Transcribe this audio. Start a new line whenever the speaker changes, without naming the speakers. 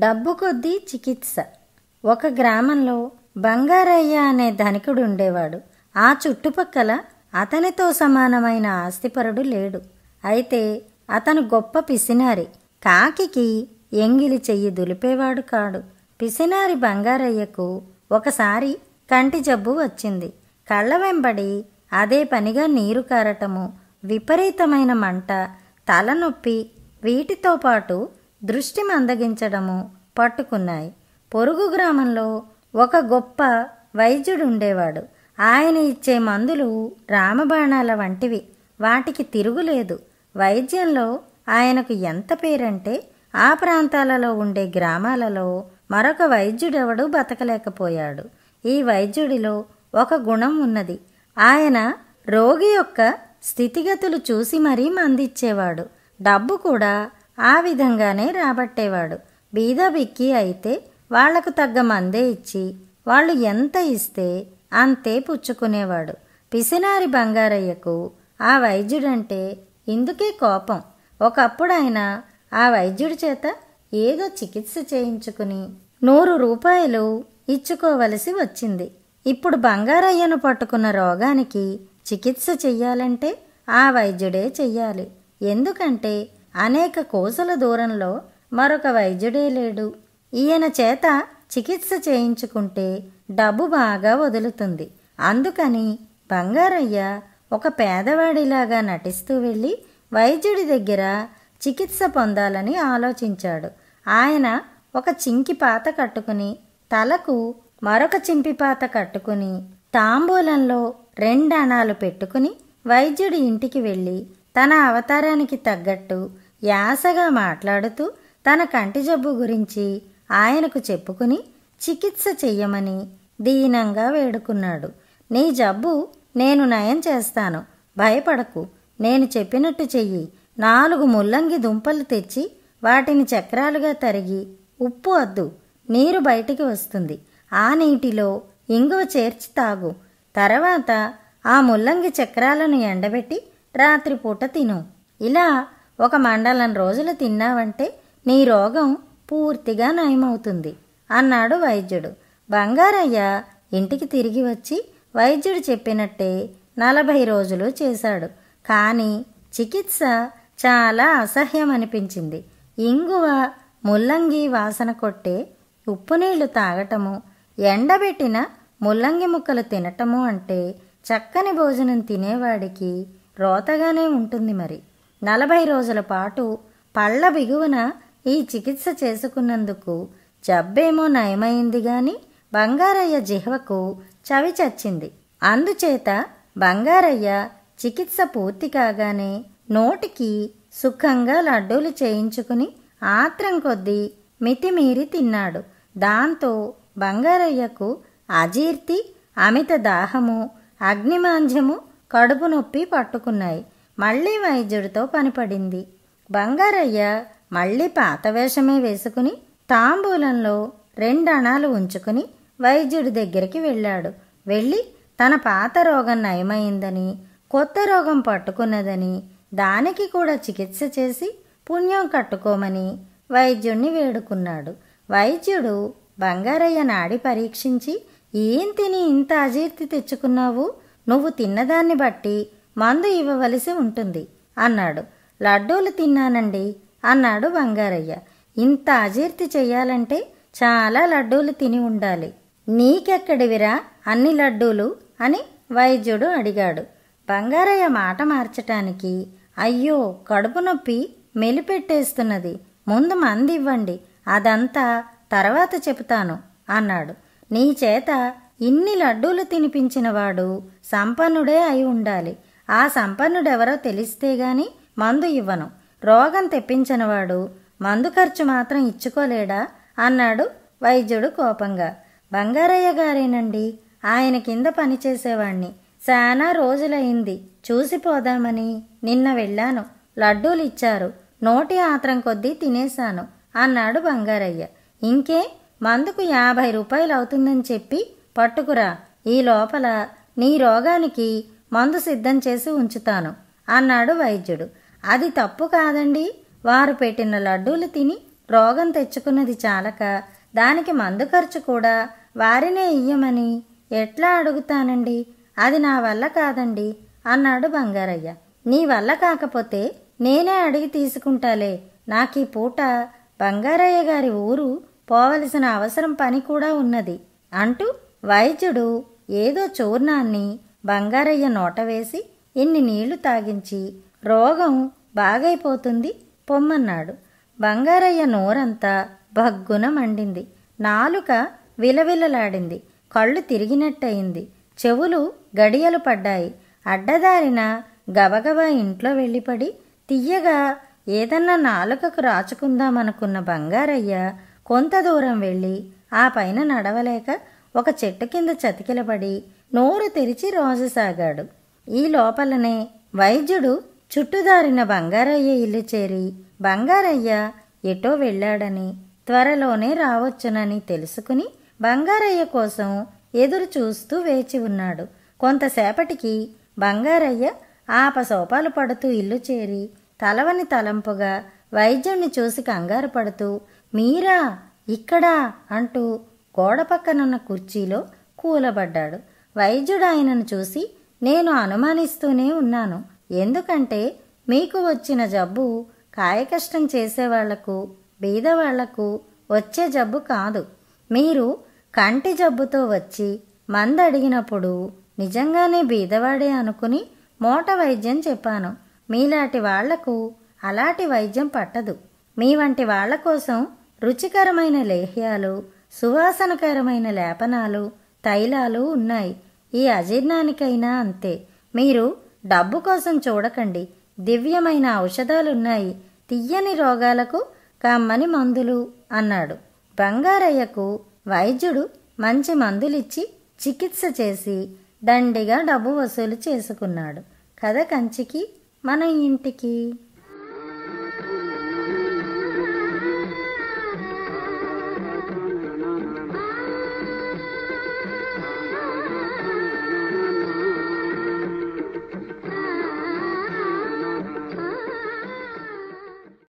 డబ్బు కొద్దీ చికిత్స ఒక గ్రామంలో బంగారయ్య అనే ధనికుడు ఉండేవాడు ఆ చుట్టుపక్కల అతనితో సమానమైన ఆస్తిపరుడు లేడు అయితే అతను గొప్ప పిసినారి కాకికి ఎంగిలి చెయ్యి దులిపేవాడు కాడు పిసినారి బంగారయ్యకు ఒకసారి కంటి జబ్బు వచ్చింది కళ్ళ వెంబడి అదే పనిగా నీరు కారటము విపరీతమైన మంట తలనొప్పి వీటితో పాటు దృష్టి మందగించడము పట్టుకున్నాయి పొరుగు గ్రామంలో ఒక గొప్ప వైద్యుడు ఉండేవాడు ఆయన ఇచ్చే మందులు రామబాణాల వంటివి వాటికి తిరుగులేదు వైద్యంలో ఆయనకు ఎంత పేరంటే ఆ ప్రాంతాలలో ఉండే గ్రామాలలో మరొక వైద్యుడెవడు బతకలేకపోయాడు ఈ వైద్యుడిలో ఒక గుణం ఉన్నది ఆయన రోగి యొక్క స్థితిగతులు చూసి మరీ మందిచ్చేవాడు డబ్బు కూడా ఆ విధంగానే రాబట్టేవాడు బీద బిక్కి అయితే వాళ్లకు తగ్గ మందే ఇచ్చి వాళ్ళు ఎంత ఇస్తే అంతే పుచ్చుకునేవాడు పిసినారి బంగారయ్యకు ఆ వైద్యుడంటే ఇందుకే కోపం ఒకప్పుడు ఆ వైద్యుడి చేత ఏదో చికిత్స చేయించుకుని నూరు రూపాయలు ఇచ్చుకోవలసి వచ్చింది ఇప్పుడు బంగారయ్యను పట్టుకున్న రోగానికి చికిత్స చెయ్యాలంటే ఆ వైద్యుడే చెయ్యాలి ఎందుకంటే అనేక కోసల దూరంలో మరొక వైద్యుడే లేడు ఈయన చేత చికిత్స చేయించుకుంటే డబ్బు బాగా వదులుతుంది అందుకని బంగారయ్య ఒక పేదవాడిలాగా నటిస్తూ వెళ్ళి వైద్యుడి దగ్గర చికిత్స పొందాలని ఆలోచించాడు ఆయన ఒక చింకి పాత కట్టుకుని తలకు మరొక చింపి పాత కట్టుకుని తాంబూలంలో అణాలు పెట్టుకుని వైద్యుడి ఇంటికి వెళ్ళి తన అవతారానికి తగ్గట్టు యాసగా మాట్లాడుతూ తన కంటి జబ్బు గురించి ఆయనకు చెప్పుకుని చికిత్స చెయ్యమని దీనంగా వేడుకున్నాడు నీ జబ్బు నేను నయం చేస్తాను భయపడకు నేను చెప్పినట్టు చెయ్యి నాలుగు ముల్లంగి దుంపలు తెచ్చి వాటిని చక్రాలుగా తరిగి ఉప్పు అద్దు నీరు బయటికి వస్తుంది ఆ నీటిలో ఇంగువ చేర్చి తాగు తర్వాత ఆ ముల్లంగి చక్రాలను ఎండబెట్టి రాత్రిపూట తిను ఇలా ఒక మండలం రోజులు తిన్నావంటే నీ రోగం పూర్తిగా నయమవుతుంది అన్నాడు వైద్యుడు బంగారయ్య ఇంటికి తిరిగి వచ్చి వైద్యుడు చెప్పినట్టే నలభై రోజులు చేశాడు కానీ చికిత్స చాలా అసహ్యం అనిపించింది ఇంగువ ముల్లంగి వాసన కొట్టే ఉప్పు నీళ్లు తాగటము ఎండబెట్టిన ముల్లంగి ముక్కలు తినటము అంటే చక్కని భోజనం తినేవాడికి రోతగానే ఉంటుంది మరి నలభై రోజుల పాటు పళ్ళ బిగువన ఈ చికిత్స చేసుకున్నందుకు జబ్బేమో నయమైంది గాని బంగారయ్య జిహ్వకు చవి చచ్చింది అందుచేత బంగారయ్య చికిత్స పూర్తి కాగానే నోటికి సుఖంగా లడ్డూలు చేయించుకుని ఆత్రం కొద్దీ మితిమీరి తిన్నాడు దాంతో బంగారయ్యకు అజీర్తి అమిత దాహము అగ్నిమాంధ్యము కడుపు నొప్పి పట్టుకున్నాయి మళ్ళీ వైద్యుడితో పనిపడింది బంగారయ్య మళ్ళీ పాత వేషమే వేసుకుని తాంబూలంలో రెండణాలు ఉంచుకుని వైద్యుడి దగ్గరికి వెళ్ళాడు వెళ్ళి తన పాత రోగం నయమైందని కొత్త రోగం పట్టుకున్నదని దానికి కూడా చికిత్స చేసి పుణ్యం కట్టుకోమని వైద్యుణ్ణి వేడుకున్నాడు వైద్యుడు బంగారయ్య నాడి పరీక్షించి ఏం తిని ఇంత అజీర్తి తెచ్చుకున్నావు నువ్వు తిన్నదాన్ని బట్టి మందు ఇవ్వవలసి ఉంటుంది అన్నాడు లడ్డూలు తిన్నానండి అన్నాడు బంగారయ్య ఇంత అజీర్తి చెయ్యాలంటే చాలా లడ్డూలు తిని ఉండాలి నీకెక్కడివిరా అన్ని లడ్డూలు అని వైద్యుడు అడిగాడు బంగారయ్య మాట మార్చటానికి అయ్యో కడుపు నొప్పి మెలిపెట్టేస్తున్నది ముందు మంది ఇవ్వండి అదంతా తర్వాత చెబుతాను అన్నాడు నీ చేత ఇన్ని లడ్డూలు తినిపించినవాడు సంపన్నుడే అయి ఉండాలి ఆ సంపన్నుడెవరో తెలిస్తే గాని మందు ఇవ్వను రోగం తెప్పించినవాడు మందు ఖర్చు మాత్రం ఇచ్చుకోలేడా అన్నాడు వైద్యుడు కోపంగా బంగారయ్య గారేనండి ఆయన కింద పనిచేసేవాణ్ణి చాలా రోజులయింది చూసిపోదామని నిన్న వెళ్ళాను లడ్డూలు ఇచ్చారు నోటి ఆత్రం కొద్దీ తినేశాను అన్నాడు బంగారయ్య ఇంకే మందుకు యాభై రూపాయలు అవుతుందని చెప్పి పట్టుకురా ఈ లోపల నీ రోగానికి మందు సిద్ధం చేసి ఉంచుతాను అన్నాడు వైద్యుడు అది తప్పు కాదండి వారు పెట్టిన లడ్డూలు తిని రోగం తెచ్చుకున్నది చాలక దానికి మందు ఖర్చు కూడా వారినే ఇయ్యమని ఎట్లా అడుగుతానండి అది నా వల్ల కాదండి అన్నాడు బంగారయ్య నీ వల్ల కాకపోతే నేనే అడిగి తీసుకుంటాలే నాకు ఈ పూట బంగారయ్య గారి ఊరు పోవలసిన అవసరం పని కూడా ఉన్నది అంటూ వైద్యుడు ఏదో చూర్ణాన్ని బంగారయ్య నోట వేసి ఇన్ని నీళ్లు తాగించి రోగం బాగైపోతుంది పొమ్మన్నాడు బంగారయ్య నోరంతా భగ్గున మండింది నాలుక విలవిలలాడింది కళ్ళు తిరిగినట్టయింది చెవులు గడియలు పడ్డాయి అడ్డదారిన గబగబా ఇంట్లో వెళ్ళిపడి తియ్యగా ఏదన్నా నాలుకకు రాచుకుందామనుకున్న బంగారయ్య కొంత దూరం వెళ్ళి ఆ పైన నడవలేక ఒక చెట్టు కింద చతికిలబడి నోరు తెరిచి రోజసాగాడు ఈ లోపలనే వైద్యుడు చుట్టుదారిన బంగారయ్య ఇల్లు చేరి బంగారయ్య ఎటో వెళ్ళాడని త్వరలోనే రావచ్చునని తెలుసుకుని బంగారయ్య కోసం ఎదురు చూస్తూ వేచి ఉన్నాడు కొంతసేపటికి బంగారయ్య ఆపసోపాలు పడుతూ ఇల్లు చేరి తలవని తలంపుగా వైద్యుణ్ణి చూసి కంగారు పడుతూ మీరా ఇక్కడా అంటూ గోడ పక్కనున్న కుర్చీలో కూలబడ్డాడు వైద్యుడు ఆయనను చూసి నేను అనుమానిస్తూనే ఉన్నాను ఎందుకంటే మీకు వచ్చిన జబ్బు కాయకష్టం చేసేవాళ్లకు బీదవాళ్లకు వచ్చే జబ్బు కాదు మీరు కంటి జబ్బుతో వచ్చి మందడిగినప్పుడు అడిగినప్పుడు నిజంగానే బీదవాడే అనుకుని మోట వైద్యం చెప్పాను మీలాంటి వాళ్లకు అలాంటి వైద్యం పట్టదు మీ వంటి వాళ్ల కోసం రుచికరమైన లేహ్యాలు సువాసనకరమైన లేపనాలు తైలాలు ఉన్నాయి ఈ అజీర్ణానికైనా అంతే మీరు డబ్బు కోసం చూడకండి దివ్యమైన ఔషధాలున్నాయి తియ్యని రోగాలకు కమ్మని మందులు అన్నాడు బంగారయ్యకు వైద్యుడు మంచి మందులిచ్చి చికిత్స చేసి దండిగా డబ్బు వసూలు చేసుకున్నాడు కథ కంచికి మన ఇంటికి